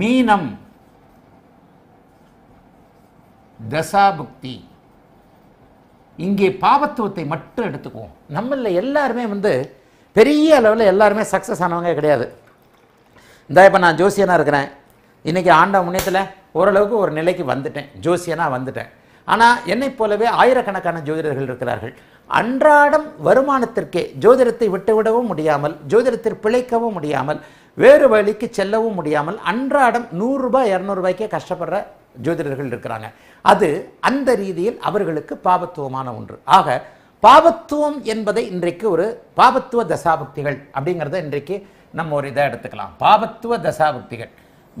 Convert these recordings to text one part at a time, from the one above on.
மீனம் தசாபுக்தி இங்கே பாபத்துவத்தை மட்டும் எடுத்துக்குவோம் நம்மளில் எல்லாருமே வந்து பெரிய அளவில் எல்லாருமே சக்ஸஸ் ஆனவங்க கிடையாது இந்த இப்போ நான் ஜோசியனாக இருக்கிறேன் இன்றைக்கி ஆண்ட முன்னேத்தில் ஓரளவுக்கு ஒரு நிலைக்கு வந்துட்டேன் ஜோசியனாக வந்துட்டேன் ஆனால் என்னை போலவே ஆயிரக்கணக்கான ஜோதிடர்கள் இருக்கிறார்கள் அன்றாடம் வருமானத்திற்கே ஜோதிடத்தை விட்டுவிடவும் முடியாமல் ஜோதிடத்தில் பிழைக்கவும் முடியாமல் வேறு வழிக்கு செல்லவும் முடியாமல் அன்றாடம் நூறுரூபா இரநூறுபாய்க்கே கஷ்டப்படுற ஜோதிடர்கள் இருக்கிறாங்க அது அந்த ரீதியில் அவர்களுக்கு பாபத்துவமான ஒன்று ஆக பாபத்துவம் என்பதை இன்றைக்கு ஒரு பாபத்துவ தசாபக்திகள் அப்படிங்கிறத இன்றைக்கு நம்ம ஒரு இதை எடுத்துக்கலாம் பாபத்துவ தசாபக்திகள்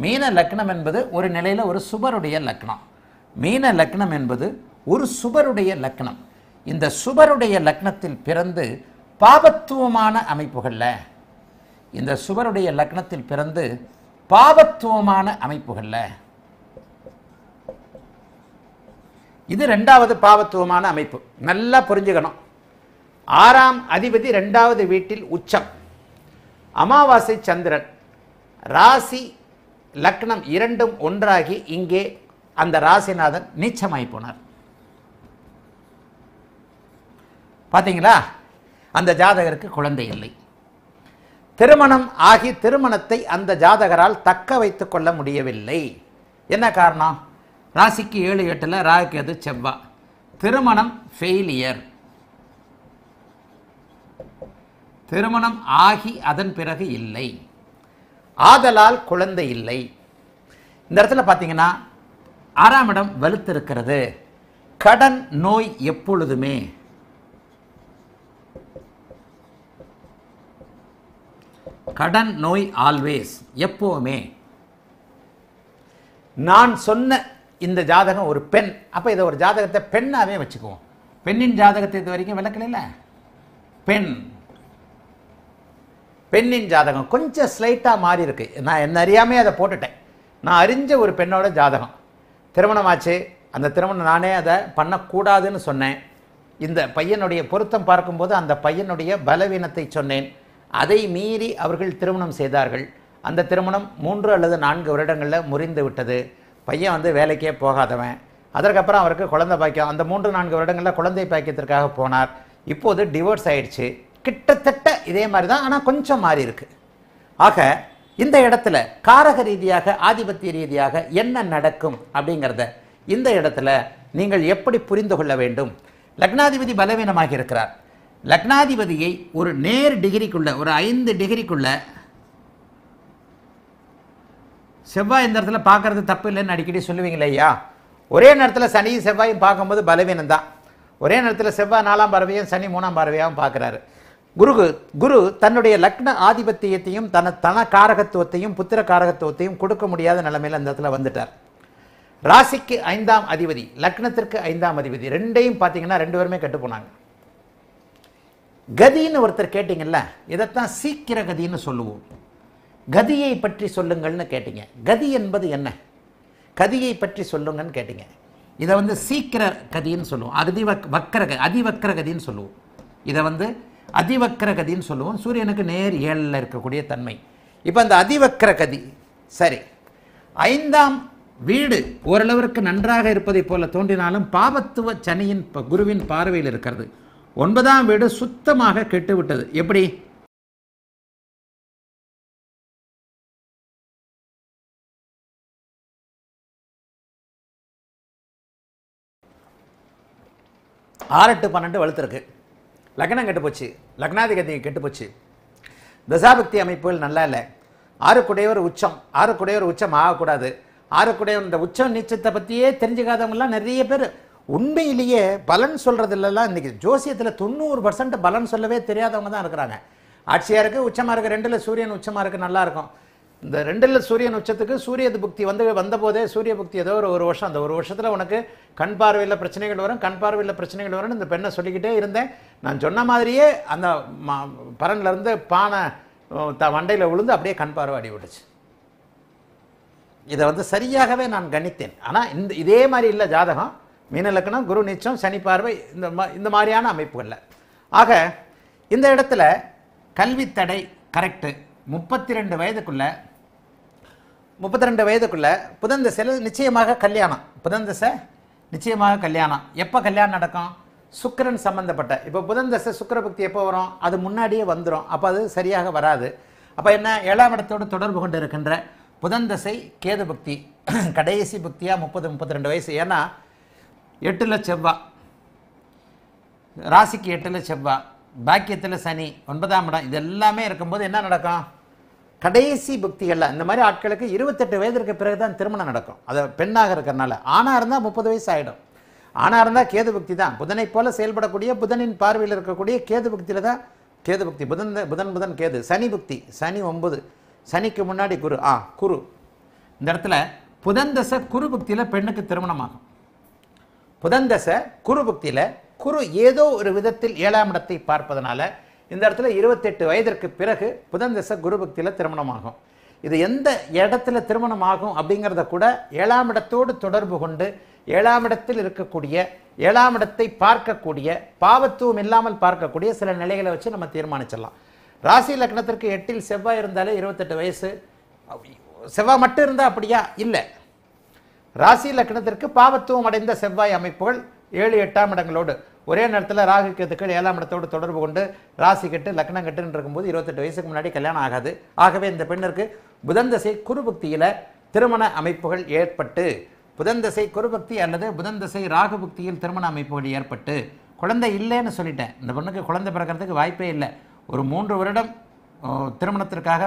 மீன லக்னம் என்பது ஒரு நிலையில் ஒரு சுபருடைய லக்னம் மீன லக்னம் என்பது ஒரு சுபருடைய லக்னம் இந்த சுபருடைய லக்னத்தில் பிறந்து பாபத்துவமான அமைப்புகளில் இந்த சுவருடைய லக்னத்தில் பிறந்து பாவத்துவமான அமைப்புகள்ல இது ரெண்டாவது பாவத்துவமான அமைப்பு நல்லா புரிஞ்சுக்கணும் ஆறாம் அதிபதி ரெண்டாவது வீட்டில் உச்சம் அமாவாசை சந்திரன் ராசி லக்னம் இரண்டும் ஒன்றாகி இங்கே அந்த ராசிநாதன் நீச்சமாய் போனார் பார்த்தீங்களா அந்த ஜாதகருக்கு குழந்தை இல்லை திருமணம் ஆகி திருமணத்தை அந்த ஜாதகரால் தக்க வைத்து கொள்ள முடியவில்லை என்ன காரணம் ராசிக்கு ஏழு எட்டில் ராகுக்கு செவ்வா திருமணம் ஃபெயிலியர் திருமணம் ஆகி அதன் பிறகு இல்லை ஆதலால் குழந்தை இல்லை இந்த இடத்துல பார்த்தீங்கன்னா ஆறாம் இடம் வலுத்திருக்கிறது கடன் நோய் எப்பொழுதுமே கடன் நோய் ஆல்வேஸ் எப்போவுமே நான் சொன்ன இந்த ஜாதகம் ஒரு பெண் அப்போ இதை ஒரு ஜாதகத்தை பெண்ணாகவே வச்சுக்குவோம் பெண்ணின் ஜாதகத்தை இது வரைக்கும் விளக்கலையில் பெண் பெண்ணின் ஜாதகம் கொஞ்சம் ஸ்லைட்டாக மாறி இருக்கு நான் என்ன அறியாமே அதை போட்டுட்டேன் நான் அறிஞ்ச ஒரு பெண்ணோட ஜாதகம் திருமணமாச்சு அந்த திருமணம் நானே அதை பண்ணக்கூடாதுன்னு சொன்னேன் இந்த பையனுடைய பொருத்தம் பார்க்கும்போது அந்த பையனுடைய பலவீனத்தை சொன்னேன் அதை மீறி அவர்கள் திருமணம் செய்தார்கள் அந்த திருமணம் மூன்று அல்லது நான்கு வருடங்களில் முறிந்து விட்டது பையன் வந்து வேலைக்கே போகாதவன் அதற்கப்புறம் அவருக்கு குழந்தை பாக்கியம் அந்த மூன்று நான்கு வருடங்களில் குழந்தை பாக்கியத்திற்காக போனார் இப்போது டிவோர்ஸ் ஆயிடுச்சு கிட்டத்தட்ட இதே மாதிரி தான் ஆனால் கொஞ்சம் மாறி இருக்கு ஆக இந்த இடத்துல காரக ரீதியாக ஆதிபத்திய ரீதியாக என்ன நடக்கும் அப்படிங்கிறத இந்த இடத்துல நீங்கள் எப்படி புரிந்து கொள்ள வேண்டும் லக்னாதிபதி பலவீனமாக இருக்கிறார் லக்னாதிபதியை ஒரு நேர் டிகிரிக்குள்ள ஒரு ஐந்து டிகிரிக்குள்ள செவ்வாய் இந்த இடத்துல பார்க்கறது தப்பு இல்லைன்னு அடிக்கடி சொல்லுவீங்களே ஐயா ஒரே நேரத்தில் சனியும் செவ்வாயும் பார்க்கும்போது பலவீனம் தான் ஒரே நேரத்தில் செவ்வாய் நாலாம் பறவையும் சனி மூணாம் பறவையாகவும் பார்க்குறாரு குரு குரு தன்னுடைய லக்ன ஆதிபத்தியத்தையும் தன தன காரகத்துவத்தையும் புத்திர காரகத்துவத்தையும் கொடுக்க முடியாத நிலைமையில் அந்த இடத்துல வந்துட்டார் ராசிக்கு ஐந்தாம் அதிபதி லக்னத்திற்கு ஐந்தாம் அதிபதி ரெண்டையும் பார்த்தீங்கன்னா ரெண்டு பேருமே கெட்டு போனாங்க கதின்னு ஒருத்தர் கேட்டிங்கல்ல இதைத்தான் சீக்கிர கதின்னு சொல்லுவோம் கதியை பற்றி சொல்லுங்கள்னு கேட்டிங்க கதி என்பது என்ன கதியை பற்றி சொல்லுங்கன்னு கேட்டிங்க இதை வந்து சீக்கிர கதின்னு சொல்லுவோம் அதிவக் வக்கர அதிவக்கர கதின்னு சொல்லுவோம் இதை வந்து அதிவக்கர கதின்னு சொல்லுவோம் சூரியனுக்கு நேர் ஏழில் இருக்கக்கூடிய தன்மை இப்போ அந்த அதிவக்கர கதி சரி ஐந்தாம் வீடு ஓரளவிற்கு நன்றாக இருப்பதை போல தோன்றினாலும் பாபத்துவ சனியின் குருவின் பார்வையில் இருக்கிறது ஒன்பதாம் வீடு சுத்தமாக கெட்டுவிட்டது எப்படி ஆறு எட்டு பன்னெண்டு வளர்த்துருக்கு லக்னம் கெட்டு போச்சு லக்னாதிபதி கெட்டு போச்சு தசாபக்தி அமைப்புகள் நல்லா இல்லை ஆறுக்குடையவர் உச்சம் ஆறுக்குடையவர் உச்சம் ஆகக்கூடாது ஆறுக்குடையவர் இந்த உச்சம் நீச்சத்தை பற்றியே தெரிஞ்சுக்காதவங்கலாம் நிறைய பேர் உண்மையிலேயே பலன் சொல்கிறதுலலாம் இன்றைக்கி ஜோசியத்தில் தொண்ணூறு பர்சன்ட் பலன் சொல்லவே தெரியாதவங்க தான் இருக்கிறாங்க ஆட்சியாக இருக்குது உச்சமாக இருக்குது ரெண்டில் சூரியன் உச்சமாக இருக்குது நல்லாயிருக்கும் இந்த ரெண்டில் சூரியன் உச்சத்துக்கு சூரிய புக்தி வந்து வந்தபோதே சூரிய புக்தி ஏதோ ஒரு ஒரு வருஷம் அந்த ஒரு வருஷத்தில் உனக்கு கண் பார்வையில் பிரச்சனைகள் வரும் கண் பார்வையில் பிரச்சனைகள் வரும்னு இந்த பெண்ணை சொல்லிக்கிட்டே இருந்தேன் நான் சொன்ன மாதிரியே அந்த பரன்லேருந்து பானை த வண்டையில் விழுந்து அப்படியே கண் பார்வை அடி விட்டுச்சு இதை வந்து சரியாகவே நான் கணித்தேன் ஆனால் இந்த இதே மாதிரி இல்லை ஜாதகம் மீன லக்கணம் குரு நிச்சம் சனி பார்வை இந்த மா இந்த மாதிரியான அமைப்புகளில் ஆக இந்த இடத்துல கல்வித்தடை கரெக்டு முப்பத்தி ரெண்டு வயதுக்குள்ளே முப்பத்தி ரெண்டு வயதுக்குள்ளே புதன் திசையில் நிச்சயமாக கல்யாணம் புதன் திசை நிச்சயமாக கல்யாணம் எப்போ கல்யாணம் நடக்கும் சுக்கரன் சம்மந்தப்பட்ட இப்போ புதன் தசை சுக்கரபக்தி எப்போ வரும் அது முன்னாடியே வந்துடும் அப்போ அது சரியாக வராது அப்போ என்ன ஏழாம் இடத்தோடு தொடர்பு கொண்டு இருக்கின்ற புதன் தசை கேது பக்தி கடைசி பக்தியாக முப்பது முப்பத்தி ரெண்டு வயசு ஏன்னா எட்டில் செவ்வா ராசிக்கு எட்டில் செவ்வா பாக்கியத்தில் சனி ஒன்பதாம் இடம் இது எல்லாமே இருக்கும்போது என்ன நடக்கும் கடைசி புக்திகளில் இந்த மாதிரி ஆட்களுக்கு இருபத்தெட்டு வயதிற்கு பிறகு தான் திருமணம் நடக்கும் அதை பெண்ணாக இருக்கிறனால ஆணாக இருந்தால் முப்பது வயசு ஆகிடும் ஆணாக இருந்தால் கேது புக்தி தான் புதனை போல செயல்படக்கூடிய புதனின் பார்வையில் இருக்கக்கூடிய கேது புக்தியில் தான் கேது புக்தி புதன் புதன் புதன் கேது சனி புக்தி சனி ஒம்பது சனிக்கு முன்னாடி குரு ஆ குரு இந்த இடத்துல புதன் தசை குரு புக்தியில் பெண்ணுக்கு திருமணமாகும் புதந்தசை குரு புக்தியில் குரு ஏதோ ஒரு விதத்தில் ஏழாம் இடத்தை பார்ப்பதனால இந்த இடத்துல இருபத்தெட்டு வயதிற்கு பிறகு புதந்தச குரு புக்தியில் திருமணமாகும் இது எந்த இடத்துல திருமணம் ஆகும் அப்படிங்கிறத கூட ஏழாம் இடத்தோடு தொடர்பு கொண்டு ஏழாம் இடத்தில் இருக்கக்கூடிய ஏழாம் இடத்தை பார்க்கக்கூடிய பாவத்துவம் இல்லாமல் பார்க்கக்கூடிய சில நிலைகளை வச்சு நம்ம தீர்மானிச்சிடலாம் ராசி லக்னத்திற்கு எட்டில் செவ்வாய் இருந்தாலே இருபத்தெட்டு வயசு செவ்வாய் மட்டும் இருந்தால் அப்படியா இல்லை ராசி லக்னத்திற்கு பாவத்துவம் அடைந்த செவ்வாய் அமைப்புகள் ஏழு எட்டாம் இடங்களோடு ஒரே நேரத்தில் ராகு கேதுக்கள் ஏழாம் இடத்தோடு தொடர்பு கொண்டு ராசி கெட்டு லக்னம் கெட்டு இருக்கும்போது இருபத்தெட்டு வயசுக்கு முன்னாடி கல்யாணம் ஆகாது ஆகவே இந்த பெண்ணிற்கு புதன் தசை குருபக்தியில் திருமண அமைப்புகள் ஏற்பட்டு புதன் தசை குருபக்தி அல்லது புதன் தசை ராகு பக்தியில் திருமண அமைப்புகள் ஏற்பட்டு குழந்தை இல்லைன்னு சொல்லிட்டேன் இந்த பெண்ணுக்கு குழந்தை பிறக்கிறதுக்கு வாய்ப்பே இல்லை ஒரு மூன்று வருடம் திருமணத்திற்காக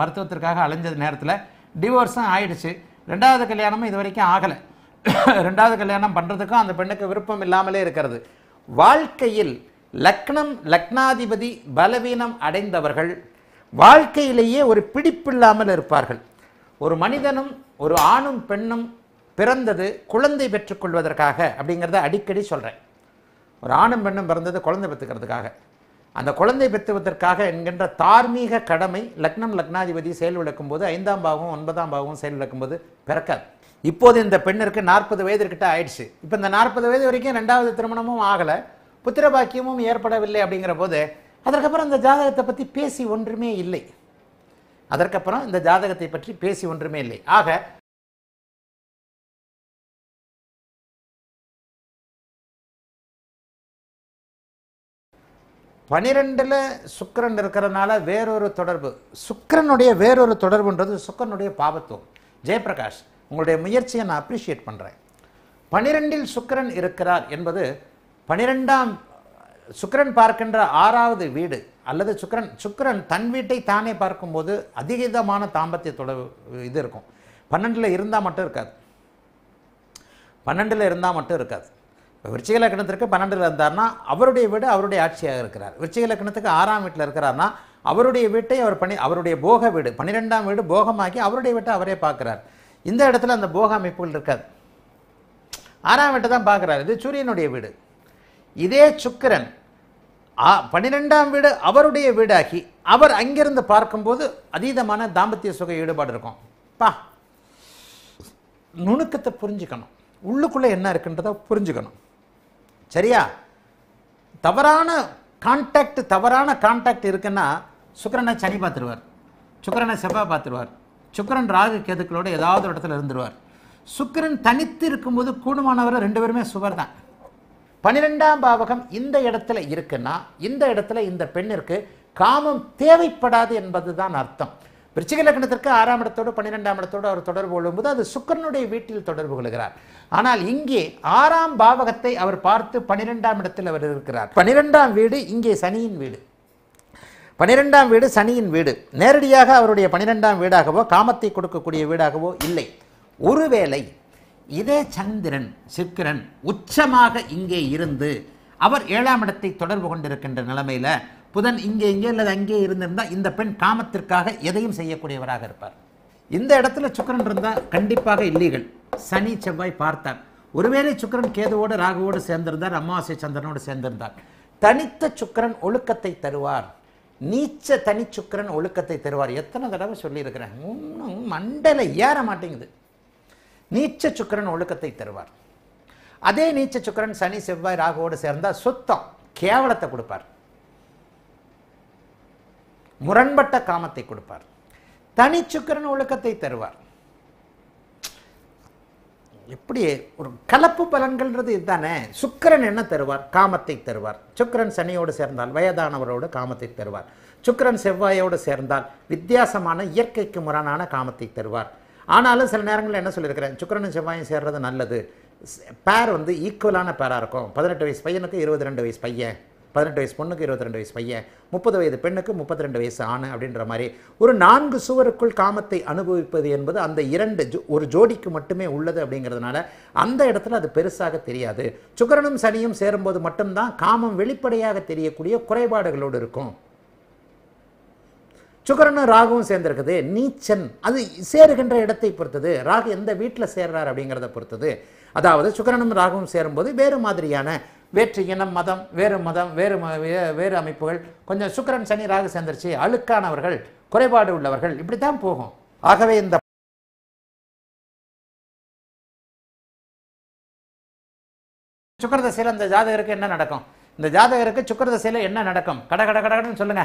மருத்துவத்திற்காக அலைஞ்ச நேரத்தில் டிவோர்ஸும் ஆயிடுச்சு ரெண்டாவது கல்யாணமும் இது வரைக்கும் ஆகலை ரெண்டாவது கல்யாணம் பண்ணுறதுக்கும் அந்த பெண்ணுக்கு விருப்பம் இல்லாமலே இருக்கிறது வாழ்க்கையில் லக்னம் லக்னாதிபதி பலவீனம் அடைந்தவர்கள் வாழ்க்கையிலேயே ஒரு பிடிப்பில்லாமல் இருப்பார்கள் ஒரு மனிதனும் ஒரு ஆணும் பெண்ணும் பிறந்தது குழந்தை பெற்றுக்கொள்வதற்காக அப்படிங்கிறத அடிக்கடி சொல்கிறேன் ஒரு ஆணும் பெண்ணும் பிறந்தது குழந்தை பெற்றுக்கிறதுக்காக அந்த குழந்தை பெற்றுவதற்காக என்கின்ற தார்மீக கடமை லக்னம் லக்னாதிபதி செயல் விளக்கும் போது ஐந்தாம் பாகம் ஒன்பதாம் பாகம் செயல் விளக்கும் போது பிறக்காது இப்போது இந்த பெண்ணிற்கு நாற்பது வயதுக்கிட்ட ஆயிடுச்சு இப்போ இந்த நாற்பது வயது வரைக்கும் ரெண்டாவது திருமணமும் ஆகலை புத்திர பாக்கியமும் ஏற்படவில்லை அப்படிங்கிற போது அதற்கப்புறம் இந்த ஜாதகத்தை பற்றி பேசி ஒன்றுமே இல்லை அதற்கப்புறம் இந்த ஜாதகத்தை பற்றி பேசி ஒன்றுமே இல்லை ஆக பனிரெண்டில் சுக்கரன் இருக்கிறதுனால வேறொரு தொடர்பு சுக்கரனுடைய வேறொரு தொடர்புன்றது சுக்கரனுடைய பாபத்துவம் ஜெயபிரகாஷ் உங்களுடைய முயற்சியை நான் அப்ரிஷியேட் பண்ணுறேன் பனிரெண்டில் சுக்கரன் இருக்கிறார் என்பது பனிரெண்டாம் சுக்கரன் பார்க்கின்ற ஆறாவது வீடு அல்லது சுக்கரன் சுக்கரன் தன் வீட்டை தானே பார்க்கும்போது அதிகமான தாம்பத்திய தொடர்பு இது இருக்கும் பன்னெண்டில் இருந்தால் மட்டும் இருக்காது பன்னெண்டில் இருந்தால் மட்டும் இருக்காது இப்போ விருச்சிக லக்னத்திற்கு பன்னெண்டில் இருந்தார்னா அவருடைய வீடு அவருடைய ஆட்சியாக இருக்கிறார் விருச்சிக லக்னத்துக்கு ஆறாம் வீட்டில் இருக்கிறார்னா அவருடைய வீட்டை அவர் பணி அவருடைய போக வீடு பன்னிரெண்டாம் வீடு போகமாக்கி அவருடைய வீட்டை அவரே பார்க்குறார் இந்த இடத்துல அந்த போக அமைப்புகள் இருக்காது ஆறாம் வீட்டை தான் பார்க்குறார் இது சூரியனுடைய வீடு இதே சுக்கரன் பன்னிரெண்டாம் வீடு அவருடைய வீடாகி அவர் அங்கிருந்து பார்க்கும்போது அதீதமான தாம்பத்திய சுக ஈடுபாடு இருக்கும் பா நுணுக்கத்தை புரிஞ்சுக்கணும் உள்ளுக்குள்ளே என்ன இருக்குன்றதை புரிஞ்சுக்கணும் சரியா தவறான கான்டாக்ட் தவறான கான்டாக்ட் இருக்குன்னா சுக்கரனை சனி பார்த்துருவார் சுக்கரனை செவ்வாய் பார்த்துருவார் சுக்கரன் ராகு கேதுக்களோட ஏதாவது ஒரு இடத்துல இருந்துருவார் சுக்கரன் தனித்து இருக்கும்போது கூடுமானவரை ரெண்டு பேருமே சுவர் தான் பன்னிரெண்டாம் பாவகம் இந்த இடத்துல இருக்குன்னா இந்த இடத்துல இந்த பெண்ணிற்கு காமம் தேவைப்படாது என்பது தான் அர்த்தம் விருச்சிக லக்னத்திற்கு ஆறாம் இடத்தோடு பன்னிரெண்டாம் இடத்தோடு அவர் தொடர்பு கொள்ளும்போது அது சுக்கரனுடைய வீட்டில் தொடர்பு கொள்கிறார் ஆனால் இங்கே ஆறாம் பாவகத்தை அவர் பார்த்து பன்னிரெண்டாம் இடத்தில் அவர் இருக்கிறார் பன்னிரெண்டாம் வீடு இங்கே சனியின் வீடு பனிரெண்டாம் வீடு சனியின் வீடு நேரடியாக அவருடைய பனிரெண்டாம் வீடாகவோ காமத்தை கொடுக்கக்கூடிய வீடாகவோ இல்லை ஒருவேளை இதே சந்திரன் சிக்கிரன் உச்சமாக இங்கே இருந்து அவர் ஏழாம் இடத்தை தொடர்பு கொண்டிருக்கின்ற நிலைமையில் புதன் இங்கே இங்கே இல்லை அங்கே இருந்திருந்தால் இந்த பெண் காமத்திற்காக எதையும் செய்யக்கூடியவராக இருப்பார் இந்த இடத்துல சுக்கரன் இருந்தால் கண்டிப்பாக இல்லீகல் சனி செவ்வாய் பார்த்தார் ஒருவேளை சுக்கரன் கேதுவோடு ராகுவோடு சேர்ந்திருந்தார் அமாவாசை சந்திரனோடு சேர்ந்திருந்தார் தனித்த சுக்கரன் ஒழுக்கத்தை தருவார் நீச்ச தனி சுக்கரன் ஒழுக்கத்தை தருவார் எத்தனை தடவை சொல்லியிருக்கிறேன் இன்னும் மண்டல ஏற மாட்டேங்குது நீச்ச சுக்கரன் ஒழுக்கத்தை தருவார் அதே நீச்ச சுக்கரன் சனி செவ்வாய் ராகுவோடு சேர்ந்தால் சுத்தம் கேவலத்தை கொடுப்பார் முரண்பட்ட காமத்தை கொடுப்பார் தனி சுக்கரன் ஒழுக்கத்தை தருவார் எப்படி ஒரு கலப்பு பலன்கள்ன்றது இதுதானே சுக்கரன் என்ன தருவார் காமத்தை தருவார் சுக்கரன் சனியோடு சேர்ந்தால் வயதானவரோடு காமத்தை தருவார் சுக்கரன் செவ்வாயோடு சேர்ந்தால் வித்தியாசமான இயற்கைக்கு முரணான காமத்தை தருவார் ஆனாலும் சில நேரங்களில் என்ன சொல்லியிருக்கிறேன் சுக்கரனும் செவ்வாயும் சேர்றது நல்லது பேர் வந்து ஈக்குவலான பேராக இருக்கும் பதினெட்டு வயசு பையனுக்கு இருபது ரெண்டு வயசு பையன் பதினெட்டு வயசு பொண்ணுக்கு இருபத்தி ரெண்டு வயசு பையன் முப்பது வயது பெண்ணுக்கு முப்பத்தி ரெண்டு வயசு ஆணு அப்படின்ற மாதிரி ஒரு நான்கு சுவருக்குள் காமத்தை அனுபவிப்பது என்பது அந்த இரண்டு ஜோ ஒரு ஜோடிக்கு மட்டுமே உள்ளது அப்படிங்கிறதுனால அந்த இடத்துல அது பெருசாக தெரியாது சுக்கரனும் சனியும் சேரும்போது மட்டும்தான் காமம் வெளிப்படையாக தெரியக்கூடிய குறைபாடுகளோடு இருக்கும் சுக்கரனும் ராகுவும் சேர்ந்திருக்குது நீச்சன் அது சேருகின்ற இடத்தை பொறுத்தது ராகு எந்த வீட்டில் சேர்றார் அப்படிங்கிறத பொறுத்தது அதாவது சுக்கரனும் ராகுவும் சேரும்போது வேறு மாதிரியான வேற்று இனம் மதம் வேறு மதம் வேறு வேறு அமைப்புகள் கொஞ்சம் சுக்கரன் சனி ராக சேர்ந்துருச்சு அழுக்கானவர்கள் குறைபாடு உள்ளவர்கள் இப்படி தான் போகும் ஆகவே இந்த சுக்கரதசையில் அந்த ஜாதகருக்கு என்ன நடக்கும் இந்த ஜாதகருக்கு சுக்கரதசையில் என்ன நடக்கும் கட கட கடகடன்னு சொல்லுங்க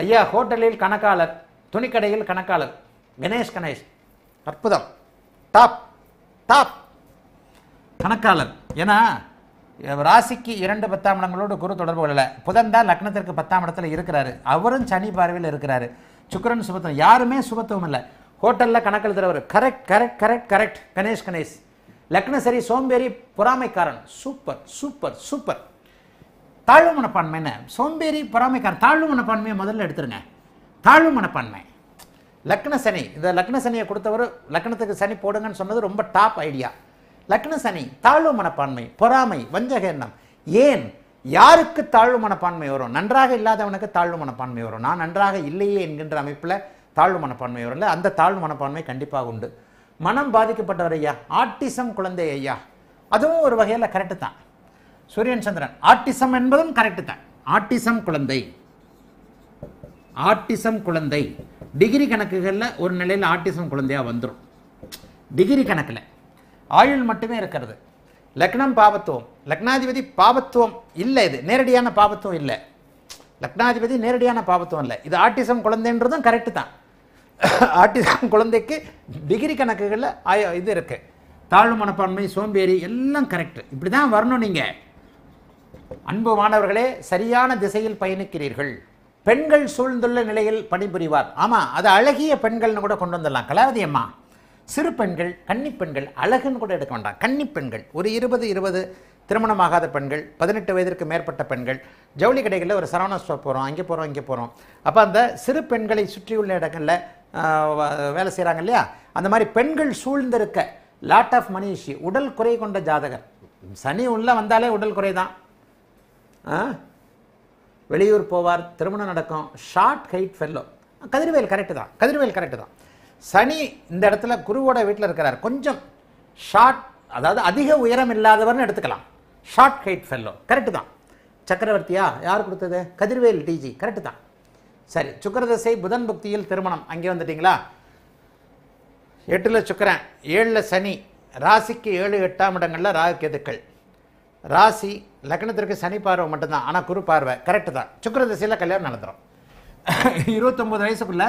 ஐயா ஹோட்டலில் கணக்காளர் துணிக்கடையில் கணக்காளர் கணேஷ் கணேஷ் அற்புதம் டாப் டாப் கணக்காளர் ஏன்னா ராசிக்கு இரண்டு பத்தாம் இடங்களோடு குரு தொடர்பு கொள்ளலை புதன் தான் லக்னத்திற்கு பத்தாம் இடத்துல இருக்கிறாரு அவரும் சனி பார்வையில் இருக்கிறாரு சுக்கரன் சுபத்துவம் யாருமே சுபத்துவம் இல்லை ஹோட்டலில் கணக்கு எழுதுறவர் correct correct correct correct Ganesh Ganesh லக்ன சரி சோம்பேறி பொறாமைக்காரன் சூப்பர் சூப்பர் சூப்பர் தாழ்வு மனப்பான்மை என்ன சோம்பேறி பொறாமைக்காரன் தாழ்வு மனப்பான்மையை முதல்ல எடுத்துருங்க தாழ்வு மனப்பான்மை லக்ன சனி இந்த லக்ன சனியை கொடுத்தவர் லக்னத்துக்கு சனி போடுங்கன்னு சொன்னது ரொம்ப டாப் ஐடியா லக்ன சனி தாழ்வு மனப்பான்மை பொறாமை வஞ்சக எண்ணம் ஏன் யாருக்கு தாழ்வு மனப்பான்மை வரும் நன்றாக இல்லாதவனுக்கு தாழ்வு மனப்பான்மை வரும் நான் நன்றாக இல்லையே என்கின்ற அமைப்பில் தாழ்வு மனப்பான்மை வரும்ல அந்த தாழ்வு மனப்பான்மை கண்டிப்பாக உண்டு மனம் பாதிக்கப்பட்டவர் ஐயா ஆட்டிசம் குழந்தை ஐயா அதுவும் ஒரு வகையில் கரெக்டு தான் சூரியன் சந்திரன் ஆட்டிசம் என்பதும் கரெக்டு தான் ஆட்டிசம் குழந்தை ஆட்டிசம் குழந்தை டிகிரி கணக்குகளில் ஒரு நிலையில் ஆட்டிசம் குழந்தையாக வந்துடும் டிகிரி கணக்கில் ஆயுள் மட்டுமே இருக்கிறது லக்னம் பாபத்துவம் லக்னாதிபதி பாபத்துவம் இல்லை இது நேரடியான பாபத்துவம் இல்லை லக்னாதிபதி நேரடியான பாபத்துவம் இல்லை இது ஆட்டிசம் குழந்தைன்றதும் கரெக்டு தான் ஆட்டிசம் குழந்தைக்கு டிகிரி கணக்குகளில் ஆய இது இருக்குது தாழ்வு மனப்பான்மை சோம்பேறி எல்லாம் கரெக்டு இப்படி தான் வரணும் நீங்கள் அன்பு மாணவர்களே சரியான திசையில் பயணிக்கிறீர்கள் பெண்கள் சூழ்ந்துள்ள நிலையில் பணிபுரிவார் ஆமாம் அது அழகிய பெண்கள்னு கூட கொண்டு வந்துடலாம் கலாவதி அம்மா சிறு பெண்கள் கன்னிப்பெண்கள் அழகுன்னு கூட எடுக்க வேண்டாம் கன்னிப்பெண்கள் ஒரு இருபது இருபது திருமணமாகாத பெண்கள் பதினெட்டு வயதிற்கு மேற்பட்ட பெண்கள் ஜவுளி கடைகளில் ஒரு சரவண ஸ்டோர் போகிறோம் அங்கே போகிறோம் இங்கே போகிறோம் அப்போ அந்த சிறு பெண்களை சுற்றியுள்ள இடங்களில் வேலை செய்கிறாங்க இல்லையா அந்த மாதிரி பெண்கள் சூழ்ந்திருக்க லாட் ஆஃப் மனிஷி உடல் குறை கொண்ட ஜாதகர் சனி உள்ளே வந்தாலே உடல் குறை தான் வெளியூர் போவார் திருமணம் நடக்கும் short height fellow Kathirvel correct தான் கதிர்வேல் கரெக்டு தான் சனி இந்த இடத்துல குருவோட வீட்டில் இருக்கிறார் கொஞ்சம் ஷார்ட் அதாவது அதிக உயரம் இல்லாதவர்னு எடுத்துக்கலாம் ஷார்ட் ஹைட் ஃபெல்லோ கரெக்டு தான் சக்கரவர்த்தியா யார் கொடுத்தது கதிர்வேல் டிஜி கரெக்டு தான் சரி சுக்கரதசை புதன் புக்தியில் திருமணம் அங்கே வந்துட்டிங்களா எட்டில் சுக்கரன் ஏழில் சனி ராசிக்கு ஏழு எட்டாம் இடங்களில் ராகு கேதுக்கள் ராசி லக்னத்திற்கு சனி பார்வை மட்டும்தான் ஆனால் குரு பார்வை கரெக்டு தான் சுக்கரதசையில் கல்யாணம் நடந்துடும் இருபத்தொம்பது வயசுக்குள்ள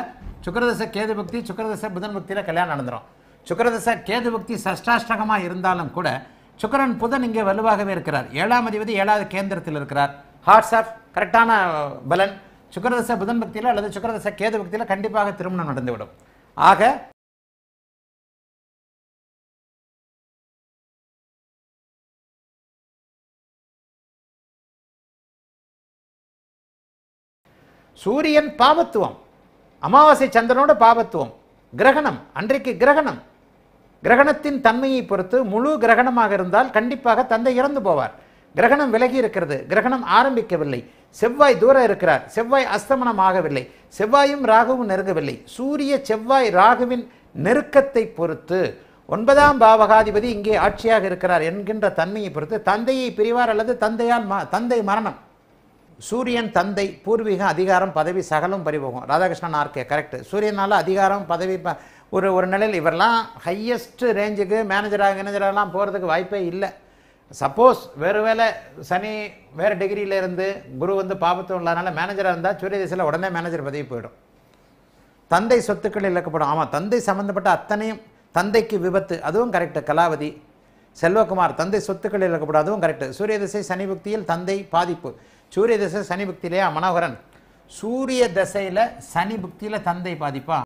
சுக்கரதச கேது பக்தி சுக்கரதச புதன் பக்தியில் கல்யாணம் நடந்துடும் சுக்கரதச கேது பக்தி சஷ்டாஷ்டகமாக இருந்தாலும் கூட சுக்கரன் புதன் இங்கே வலுவாகவே இருக்கிறார் ஏழாம் அதிபதி ஏழாவது கேந்திரத்தில் இருக்கிறார் ஹார்ட்ஸ் ஆஃப் கரெக்டான பலன் சுக்கரதச புதன் பக்தியில் அல்லது சுக்கரதச கேது பக்தியில் கண்டிப்பாக திருமணம் நடந்துவிடும் ஆக சூரியன் பாபத்துவம் அமாவாசை சந்திரனோட பாபத்துவம் கிரகணம் அன்றைக்கு கிரகணம் கிரகணத்தின் தன்மையை பொறுத்து முழு கிரகணமாக இருந்தால் கண்டிப்பாக தந்தை இறந்து போவார் கிரகணம் விலகி இருக்கிறது கிரகணம் ஆரம்பிக்கவில்லை செவ்வாய் தூரம் இருக்கிறார் செவ்வாய் அஸ்தமனம் ஆகவில்லை செவ்வாயும் ராகுவும் நெருங்கவில்லை சூரிய செவ்வாய் ராகுவின் நெருக்கத்தை பொறுத்து ஒன்பதாம் பாவகாதிபதி இங்கே ஆட்சியாக இருக்கிறார் என்கின்ற தன்மையை பொறுத்து தந்தையை பிரிவார் அல்லது தந்தையால் ம தந்தை மரணம் சூரியன் தந்தை பூர்வீக அதிகாரம் பதவி சகலம் பறிபோகும் ராதாகிருஷ்ணன் ஆர்கே கரெக்டு சூரியனால் அதிகாரம் பதவி ப ஒரு ஒரு நிலையில் இவரெல்லாம் ஹையஸ்ட் ரேஞ்சுக்கு மேனேஜராக மேனேஜராகலாம் போகிறதுக்கு வாய்ப்பே இல்லை சப்போஸ் வேறு வேலை சனி வேறு டிகிரியிலேருந்து குரு வந்து பாபத்தும் இல்லாதனால மேனேஜராக இருந்தால் சூரிய திசையில் உடனே மேனேஜர் பதவி போயிடும் தந்தை சொத்துக்கள் இழக்கப்படும் ஆமாம் தந்தை சம்மந்தப்பட்ட அத்தனையும் தந்தைக்கு விபத்து அதுவும் கரெக்டு கலாவதி செல்வகுமார் தந்தை சொத்துக்கள் இழக்கப்படும் அதுவும் கரெக்டு சூரிய திசை சனி புக்தியில் தந்தை பாதிப்பு சூரிய தசை சனி புக்தியிலையா மனோகரன் சூரிய தசையில் சனி புக்தியில் தந்தை பாதிப்பா